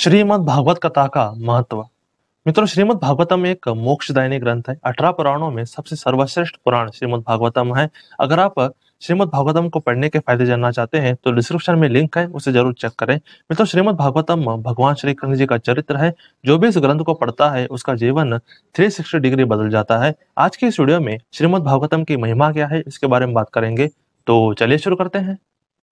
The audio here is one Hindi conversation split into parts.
श्रीमद भागवत कथा का महत्व मित्रों श्रीमद भागवतम एक मोक्षदायिनी ग्रंथ है अठारह पुराणों में सबसे सर्वश्रेष्ठ पुराण श्रीमद भागवतम है अगर आप श्रीमद भागवतम को पढ़ने के फायदे जानना चाहते हैं तो डिस्क्रिप्शन में लिंक है उसे जरूर चेक करें मित्रों श्रीमद भागवतम भगवान श्री कृष्ण जी का चरित्र है जो भी इस ग्रंथ को पढ़ता है उसका जीवन 360 डिग्री बदल जाता है आज के इस वीडियो में श्रीमद भागवतम की महिमा क्या है इसके बारे में बात करेंगे तो चलिए शुरू करते हैं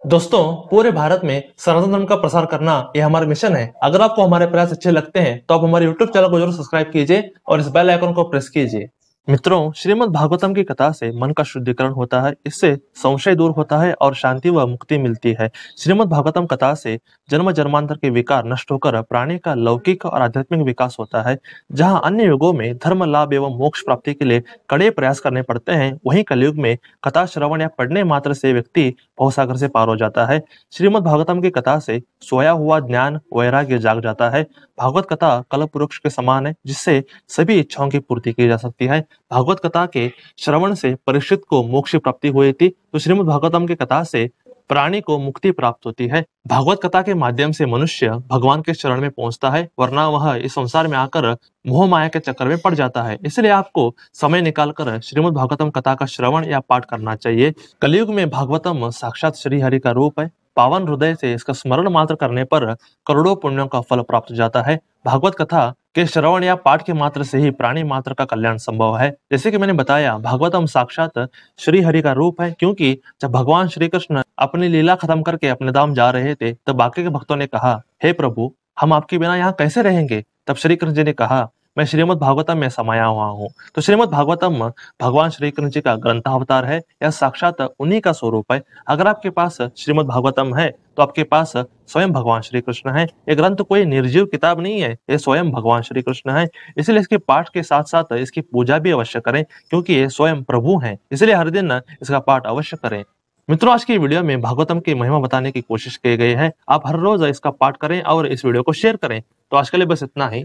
दोस्तों पूरे भारत में सनातन धर्म का प्रसार करना यह हमारा मिशन है अगर आपको हमारे प्रयास अच्छे लगते हैं तो आप हमारे यूट्यूब चैनल को जरूर सब्सक्राइब कीजिए और इस बेल आइकन को प्रेस कीजिए मित्रों श्रीमद् भागवतम की कथा से मन का शुद्धिकरण होता है इससे संशय दूर होता है और शांति व मुक्ति मिलती है श्रीमद् भागवतम कथा से जन्म जन्मांतर के विकार नष्ट होकर प्राणी का लौकिक और आध्यात्मिक विकास होता है जहां अन्य युगों में धर्म लाभ एवं मोक्ष प्राप्ति के लिए कड़े प्रयास करने पड़ते हैं वहीं कलयुग में कथा श्रवण या पढ़ने मात्र से व्यक्ति भवसागर से पार हो जाता है श्रीमद भागवतम की कथा से सोया हुआ ज्ञान वैराग्य जाग जाता जाता है भागवत कथा कल पुरुष के समान है जिससे सभी इच्छाओं की पूर्ति की जा सकती है भागवत कथा के श्रवण से परिषित को मोक्ष प्राप्ति हुई थी तो श्रीमद भागवतम की कथा से प्राणी को मुक्ति प्राप्त होती है भागवत कथा के माध्यम से मनुष्य भगवान के शरण में पहुंचता है वरना वह इस संसार में आकर मोह माया के चक्कर में पड़ जाता है इसलिए आपको समय निकालकर श्रीमद भागवतम कथा का श्रवण या पाठ करना चाहिए कलयुग में भागवतम साक्षात श्रीहरि का रूप है पावन हृदय से इसका स्मरण मात्र करने पर करोड़ों पुण्यों का फल प्राप्त जाता है भागवत कथा के श्रवण या पाठ के मात्र से ही प्राणी मात्र का कल्याण संभव है जैसे कि मैंने बताया भागवतम साक्षात श्री हरि का रूप है क्योंकि जब भगवान श्री कृष्ण अपनी लीला खत्म करके अपने दाम जा रहे थे तो बाकी के भक्तों ने कहा हे hey प्रभु हम आपके बिना यहाँ कैसे रहेंगे तब श्री कृष्ण जी ने कहा मैं श्रीमद भागवतम में समाया हुआ हूँ तो श्रीमद भागवतम भगवान श्री कृष्ण जी का ग्रंथावतार है यह साक्षात उन्हीं का स्वरूप है अगर आपके पास श्रीमद भागवतम है तो आपके पास स्वयं भगवान श्री कृष्ण है ये ग्रंथ कोई निर्जीव किताब नहीं है ये स्वयं भगवान श्री कृष्ण है इसलिए इसके पाठ के साथ साथ इसकी पूजा भी अवश्य करें क्योंकि ये स्वयं प्रभु है इसलिए हर दिन इसका पाठ अवश्य करें मित्रों आज की वीडियो में भागवतम की महिमा बताने की कोशिश की गई है आप हर रोज इसका पाठ करें और इस वीडियो को शेयर करें तो आज के लिए बस इतना ही